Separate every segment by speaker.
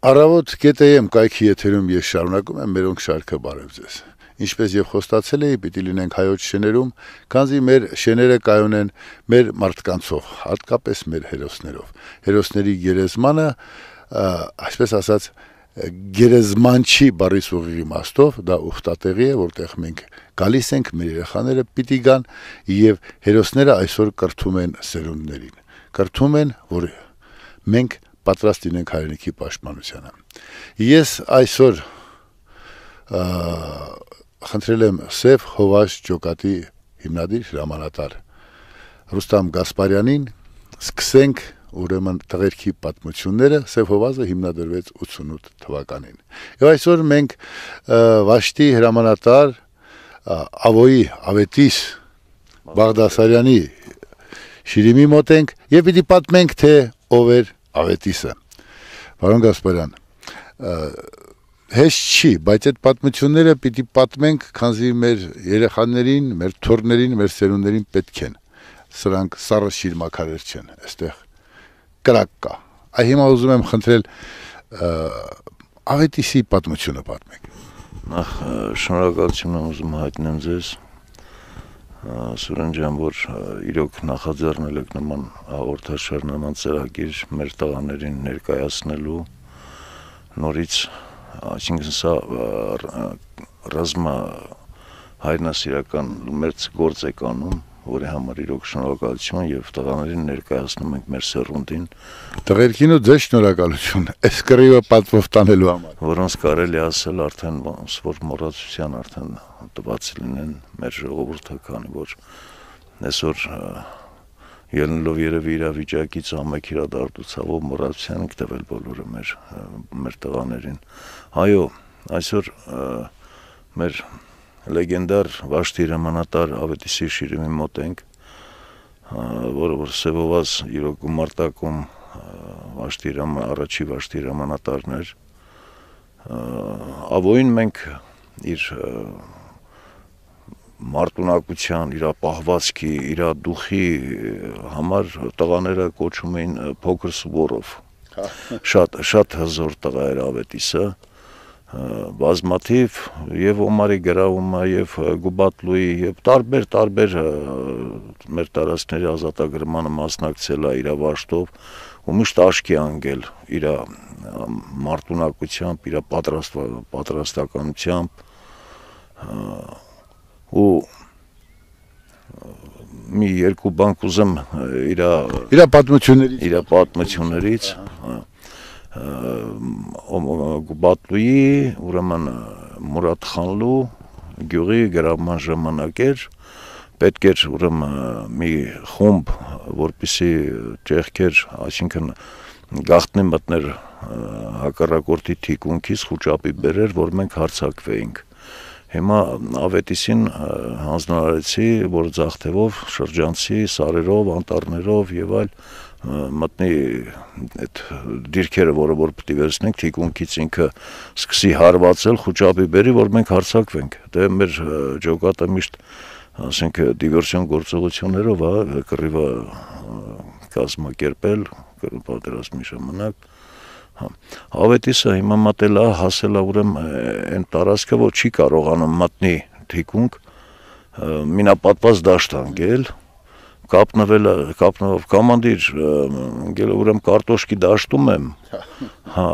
Speaker 1: Արավոտ կետեեմ կայքի եթերում ես շարունակում եմ մերոնք շարքը բարև ձեզ։ Ինչպես եւ խոստացել էի, պիտի լինենք հայոց շեներում, քանզի մեր շեները կայուն են մեր մարդկանցով, հատկապես մեր հերոսներով։ Հերոսների գերեզմանը, այսպես ասած, գերեզմանչի բարի սուղի իմաստով դա ուխտատեղի է որտեղ մենք գալիս ենք մեր երեխաները պիտի գան եւ հերոսները այսօր կրթում են սերունդներին կրթում են որ մենք պատրաստ լինենք հայրենիքի պաշտպանությանը։ Ես այսօր խնդրել եմ Սև Հովաշ Ջոկատի հիմնադիր հրամանատար Ռուստամ Գասպարյանին սկսենք ուրեմն տղերքի պատմությունները Սև Հովազը հիմնադրվեց 88 թվականին։ Եվ այսօր մենք Վաշտի հրամանատար Ավոյի Ավետիս Բաղդասարյանի Շիրիմի մոտ ենք եւ պիտի պատմենք թե ով էր Ավետիսը։ Պարոն Գասպարյան, հեշտ չի, բայց այդ պատմությունները պիտի պատմենք, քանզի մեր երեխաներին, մեր թորներին, մեր սերունդներին պետք են։ Սրանք սառը շիր մակարեր չեն, այստեղ կրակ կա։ Այ հիմա ուզում եմ խնդրել Ավետիսի պատմությունը պատմենք։ Նախ շնորհակալություն եմ ուզում հայտնել ձեզ Սուրեն ջան,
Speaker 2: որ իրոք նախաձեռնել եք նման հաղորդաշար նման ծրագիր մեր տղաներին ներկայացնելու նորից, այսինքն սա ռազմա հայրենասիրական մերց գործ եք անում որի համար իրոք շնորհակալություն եւ տղաներին ներկայացնում ենք մեր սերունդին։ Տղերքին ու ձեզ շնորհակալություն այս կռիվը պատվով տանելու համար։ Որոնց կարելի ասել արդեն ոնց որ մոռացության արդեն տված լինեն մեր ժողովուրդը, քանի որ այսօր ելնելով երևի իրավիճակից ամեք իրադարձուցավով մոռացության ենք տվել բոլորը մեր մեր տղաներին։ Այո, այսօր մեր լեգենդար Վաշտի հրամանատար Ավետիսի Շիրիմի մոտ ենք, որը որ Սևովազ իրոք ու Մարտակում Վաշտի հրամա առաջի Վաշտի հրամանատարն էր։ Ավոյին մենք իր մարտունակության, իր պահվածքի, իր դուխի համար տղաները կոչում էին փոքր սուբորով։ հա։ Շատ շատ հզոր տղա էր Ավետիսը։ Ա բազմաթիվ եւ Օմարի գրավումը եւ Գուբատլուի եւ տարբեր-տարբեր մեր տարածքների ազատագրմանը մասնակցել է իրավաշտով ու միշտ աշկի անցել իր մարտունակությամբ, իր պատրաստ պատրաստականությամբ ու մի երկու բան կուզեմ իր իր պատմություններից իր պատմություններից Բատլուի, ուրեմն Մուրադ Խանլու գյուղի գրավման ժամանակ էր պետք էր ուրեմն մի խումբ, որպիսի ճեղքեր, այսինքն գախտնի մտներ հակառակորդի թիկունքից խոճապի բերեր, որ մենք հարցակվեինք։ Հիմա ավետիսին հանձնարարեցի, որ ձախթևով շրջանցի սարերով, անտառներով եւ այլ մտնի այդ դիրքերը, որը որ պիտի վերցնենք, թիկունքից ինքը սկսի հարվածել, խոճապի բերի, որ մենք հարցակվենք։ Դե մեր ջոկատը միշտ ասենք դիվերսիոն գործողություններով է կռիվը կազմակերպել պատերազմի ժամանակ Հա։ Հավետիսը հիմա մտելա հասելա ուրեմն այն տարածքը, որ չի կարողանում մտնի թիկունք, մինապատված դաշտ անգել, կապնվել կապնով կամանդիր ընկել ուրեմն կարտոշկի դաշտում եմ հա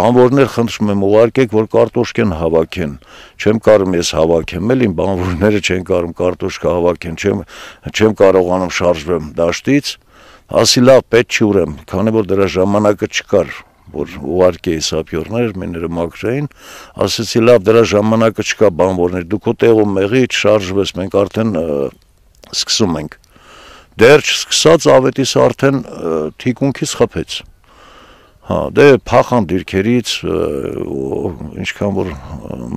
Speaker 2: բանվորներ խնդրում եմ ուղարկեք որ կարտոշկեն հավաքեն չեմ կարող ես հավաքեմ էլ իմ բանվորները չեն կարող կարտոշկա հավաքեն չեմ չեմ կարողանում շարժվեմ դաշտից ասի լավ պետք չի ուրեմն քանի որ դրա ժամանակը չկար որ ուղարկեի սափյորներ մեները մաքրեին, ասեցի լավ, դրա ժամանակը չկա բանվորներ, դու քո տեղում մեղի չշարժվես, մենք արդեն սկսում ենք։ Դեռ չսկսած ավետիս արդեն թիկունքից խփեց։ Հա, դե փախան դիրքերից, ինչքան որ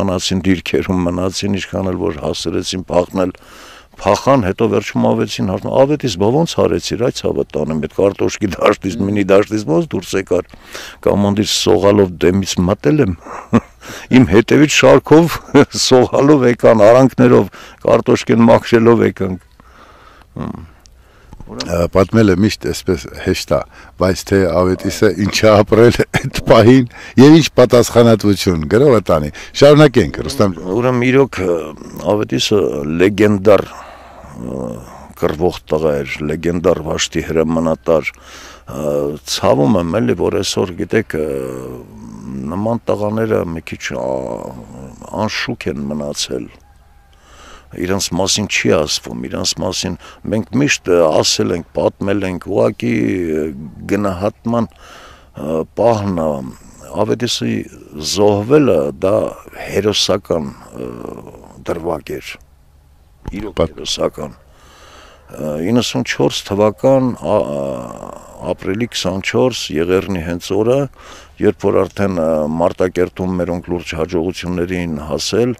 Speaker 2: մնացին դիրքերում, մնացին ինչքան էլ որ հասցրեցին փախնել, փախան, հետո վերջում ավեցին հարցնում, ավետիս բա ոնց արեցիր, այ ցավը տանեմ այդ կարտոշկի դաշտից, մինի դաշտից ոնց դուրս եկար։ Կամոնդիր սողալով դեմից մտել եմ։ Իմ հետևից շարքով
Speaker 1: սողալով եկան, արանքներով կարտոշկեն մաքրելով եկանք պատմել է միշտ այսպես հեշտա, բայց թե ավետիսը ինչա ապրել այդ պահին եւ ինչ պատասխանատվություն գրողը տանի։ Շարունակենք Ռուստամ։
Speaker 2: Ուրեմն իրոք ավետիսը լեգենդար կռվող տղա էր, լեգենդար Վաշտի հրամանատար։ Ցավում եմ էլի, որ այսօր գիտեք նման տղաները մի քիչ անշուք են մնացել իրանց մասին չի ասվում, իրանց մասին մենք միշտ ասել ենք, պատմել ենք, ուղակի գնահատման պահն ավետիսի զոհվելը դա հերոսական դրվագ էր իրոքական 94 թվական ապրիլի 24 եղերնի հենց օրը, երբ որ արդեն Մարտակերտում մերոնք լուրջ հաջողությունների էին հասել,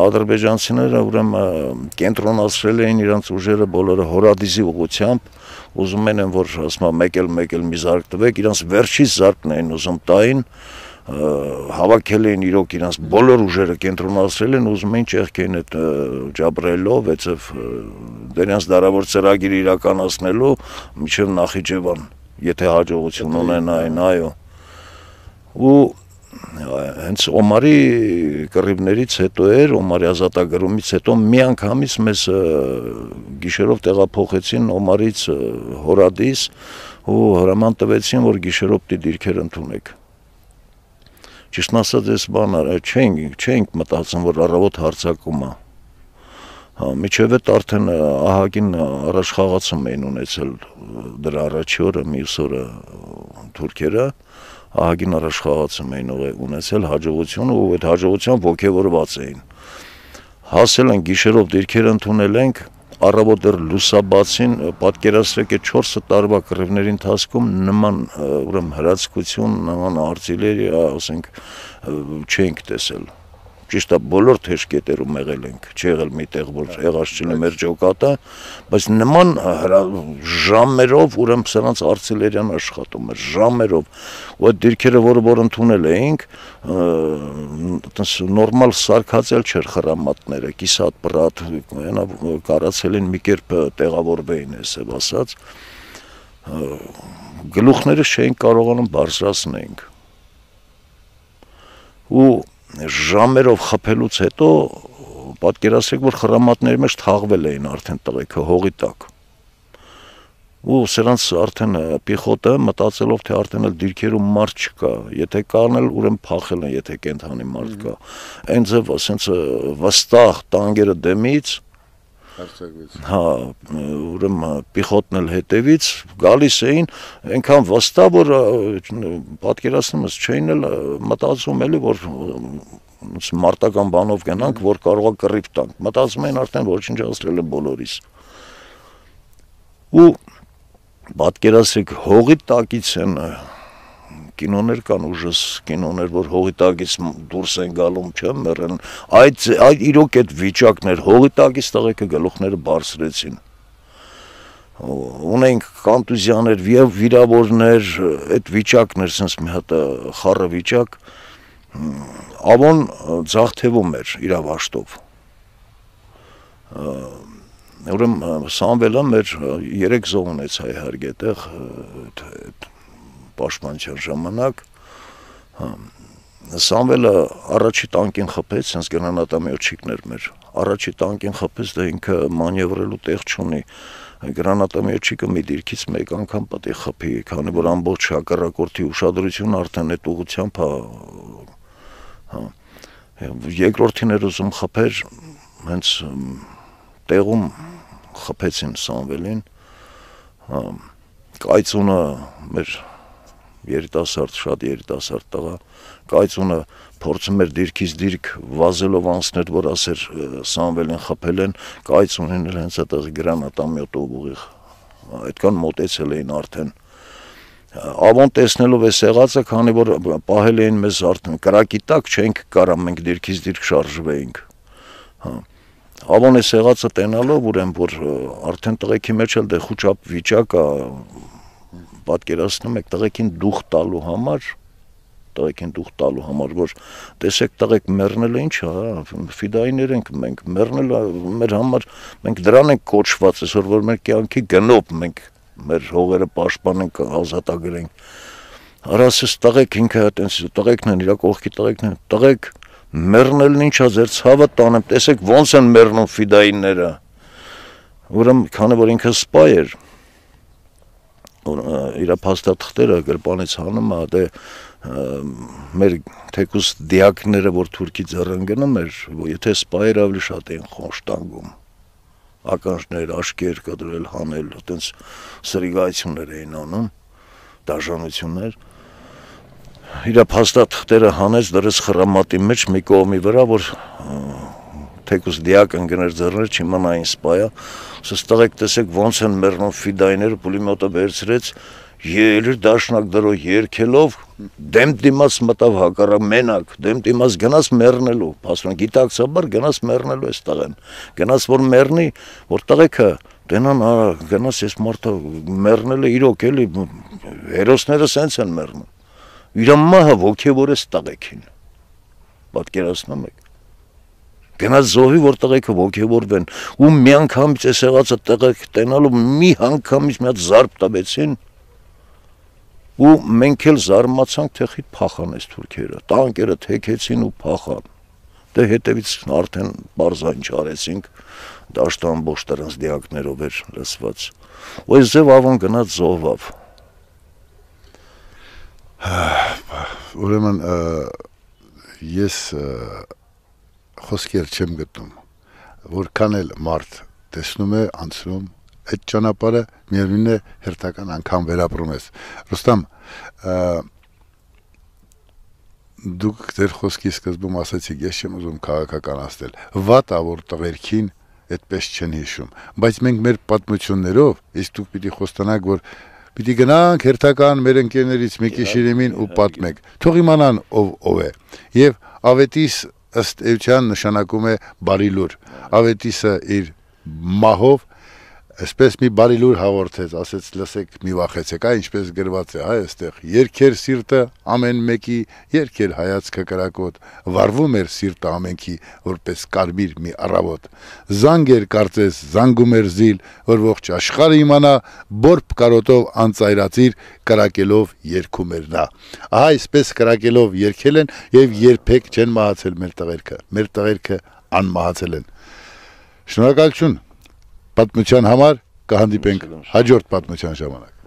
Speaker 2: ադրբեջանցիները ուրեմն կենտրոնացրել էին իրենց ուժերը բոլորը հորադիզի ուղությամբ, ուզում են որ ասма մեկ էլ մեկ էլ մի զարգ տվեք, իրենց վերջից զարգն էին ուզում տային, հավաքել են իրոք իրենց բոլոր ուժերը կենտրոնացրել են ուզում են չեղքեն այդ Ջաբրելով, այցև դրանց դարավոր ծրագիր իրականացնելու միջև Նախիջևան, եթե հաջողություն ունենային, այո։ Ու հենց Օմարի կռիվներից հետո էր, Օմարի ազատագրումից հետո միանգամից մեզ գիշերով տեղափոխեցին Օմարից Հորադիս ու հրաման տվեցին, որ գիշերով պիտի դիրքեր ընդունեք։ Ճիշտն ասած, այս բանը չենք չենք մտածում, որ առավոտ հարցակում է։ Հա, միջև այդ արդեն ահագին առաջխաղացում էին ունեցել դրա առաջի օրը, մյուս օրը թուրքերը ահագին առաջխաղացում էին ունեցել հաջողությունը ու այդ հաջողությամբ ողջևորված էին։ Հասել են գիշերով դիրքեր ընդունել ենք, են, առավոտ դեռ լուսաբացին պատկերացրեք է 4 տարվա կռիվների ընթացքում նման ուրեմն հրացկություն, նման արտիլերիա, ասենք, չենք տեսել ճիշտ է բոլոր թեժկետերում եղել ենք, չի եղել մի տեղ, որ հեղաշչին է մեր ջոկատը, բայց նման ժամերով ուրեմն սրանց Արցելերյան աշխատում է, ժամերով, ու այդ դիրքերը, որը որ ընդունել էինք, այտենց նորմալ սարկածել չէր խրամատները, կիսատ, բրատ, այնա կարացելին մի կերպ տեղավորվեին էսև ասած, գլուխները չէին կարողանում բարձրացնենք։ Ու ժամերով խփելուց հետո պատկերացրեք, որ խրամատների մեջ թաղվել էին արդեն տղեկը հողի տակ։ Ու սրանց արդեն պիխոտը մտածելով թե արդեն էլ դիրքերում մարդ չկա, եթե կան էլ ուրեմն փախել են, եթե կենթանի մարդ կա։ Այն ձև, ասենց վստահ տանգերը դեմից
Speaker 1: Հարձակվեցին։
Speaker 2: Հա, ուրեմն պիխոտն էլ հետևից գալիս էին, այնքան վստահ որ պատկերացնումս չէին էլ մտածում էլի որ մարտական բանով գնանք, որ կարող է կռիվ տանք։ Մտածում էին արդեն ոչինչ ասրել են բոլորիս։ Ու պատկերացրեք հողի տակից են կինոներ կան ուժս կինոներ, որ հողի տակից դուրս են գալում, չեմ մեռեն։ Այդ այդ իրոք այդ վիճակն էր, հողի տակից տղեկը գլուխները բարձրեցին։ Ունենք կանտուզիաներ, վիրավորներ, այդ վիճակն էր, sense մի հատ խառը վիճակ։ Ավոն ցախթևում էր իր աշտով ուրեմն Սամվելը մեր երեք զոհ ունեցա իհարկե այդտեղ պաշտպանության ժամանակ հա Սամվելը առաջի տանկին խփեց, sense գրանատամիոջիկներ մեր։ Առաջի տանկին խփեց, դա ինքը մանևրելու տեղ չունի։ Գրանատամիոջիկը մի դիրքից մեկ անգամ պետք է խփի, քանի որ ամբողջ հակառակորդի ուշադրությունը արդեն այդ ուղությամբ հա երկրորդին էր ուզում խփեր, հենց տեղում խփեցին Սամվելին։ հա, Կայծունը մեր երիտասարդ, շատ երիտասարդ տղա, կայծունը փորձում էր դիրքից դիրք վազելով անցնել, որ ասեր Սամվելին խփել են, կայծունին էլ հենց այդ գրանատամյոտով ուղիղ այդքան մոտեցել էին արդեն ավոն տեսնելով է սեղածը, քանի որ պահել էին մեզ արդեն կրակի տակ չենք կարա մենք դիրքից դիրք շարժվեինք։ Հա։ Ավոն է սեղածը տենալով ուրեմն որ արդեն տղեկի մեջ էլ դե խոճապ վիճակ է, պատկերացնում եք տղեկին դուխ տալու համար տղեկին դուխ տալու համար, որ տեսեք տղեկ մեռնել է ինչ, հա, ֆիդայիներ ենք մենք, մեռնել մեր համար մենք դրան ենք կոչված այսօր, որ մեր կյանքի գնով մենք մեր հողերը պաշտպանենք, ազատագրենք։ Հարասես տղեկ ինքը այտենց տղեկն են, իրա կողքի տղեկն են, տղեկ մեռնելն ինչա ձեր ցավը տանեմ, տեսեք ոնց են մեռնում ֆիդայինները։ Ուրեմն քանի որ ինքը սպա էր, իր փաստաթղթերը գրպանից հանում է, դե մեր թեկուս դիակները, որ Թուրքի ձեռն գնում էր, եթե սպայեր ավելի շատ էին խոշտանգում ականջներ, աշկեր կտրել, հանել, այտենց սրիգայություններ էին անում, դաժանություններ իր փաստաթղթերը հանեց դրս խրամատի մեջ մի կողմի վրա, որ թեկուս դիակ ընկներ ձեռները չիմանա այն սպայա, ասես տղեկ տեսեք ոնց են մեռնում ֆիդայները պուլիմյոտը վերցրեց, ելիր դաշնակ դրո երկելով դեմ դիմաց մտավ հակառակ մենակ, դեմ դիմաց գնաց մեռնելու, ասում գիտակցաբար գնաց մեռնելու այս տղեն։ Գնաց որ մեռնի, որ տղեկը տենան հա գնաց այս մարդը մեռնել է իրոք էլի հերոսները սենց են մեռնում։ Իրա մահը ոգևորես տղեկին։ Պատկերացնում եք գնաց զոհի որ տղեկը ողջևորվեն ու միանգամից էս եղածը տղեկ տենալու մի հանգամից մի հատ զարբ տվեցին ու մենք էլ զարմացանք թե խի փախան էս թուրքերը տանկերը թեքեցին ու փախան դե հետևից արդեն բարձան չարեցինք դաշտը ամբողջ դրանց դիակներով էր լսված ու այս ձև ավոն գնաց զոհվավ
Speaker 1: ուրեմն ես և, խոսքեր չեմ գտնում, որքան էլ մարդ տեսնում է, անցնում այդ ճանապարհը միևնույն է հերթական անգամ վերապրում ես։ Ռուստամ, դուք ձեր խոսքի սկզբում ասացիք, ես չեմ ուզում քաղաքականացնել։ Վատա որ տղերքին այդպես չեն հիշում, բայց մենք մեր պատմություններով, իսկ դուք պիտի խոստանաք, որ պիտի գնանք հերթական մեր ընկերներից մեկի շիրիմին ու պատմենք։ Թող իմանան ով ով է։ Եվ ավետիս ըստ էության նշանակում է բարի լուր։ Ավետիսը իր մահով Այսպես մի բարի լուր հաղորդեց, ասեց լսեք, մի վախեցեք, այ ինչպես գրված է, այ այստեղ երկեր սիրտը ամեն մեկի, երկեր հայացքը կրակոտ, վարվում էր սիրտը ամենքի, որպես կարմիր մի առավոտ։ Զանգ էր կարծես, զանգում էր զիլ, որ ողջ աշխարհը իմանա, բորբ կարոտով անծայրացիր, կրակելով երկում էր նա։ Ահա այսպես կրակելով երկել են եւ երբեք չեն մահացել մեր տղերքը։ Մեր տղերքը անմահացել են։ Շնորհակալություն պատմության համար կհանդիպենք հաջորդ պատմության ժամանակ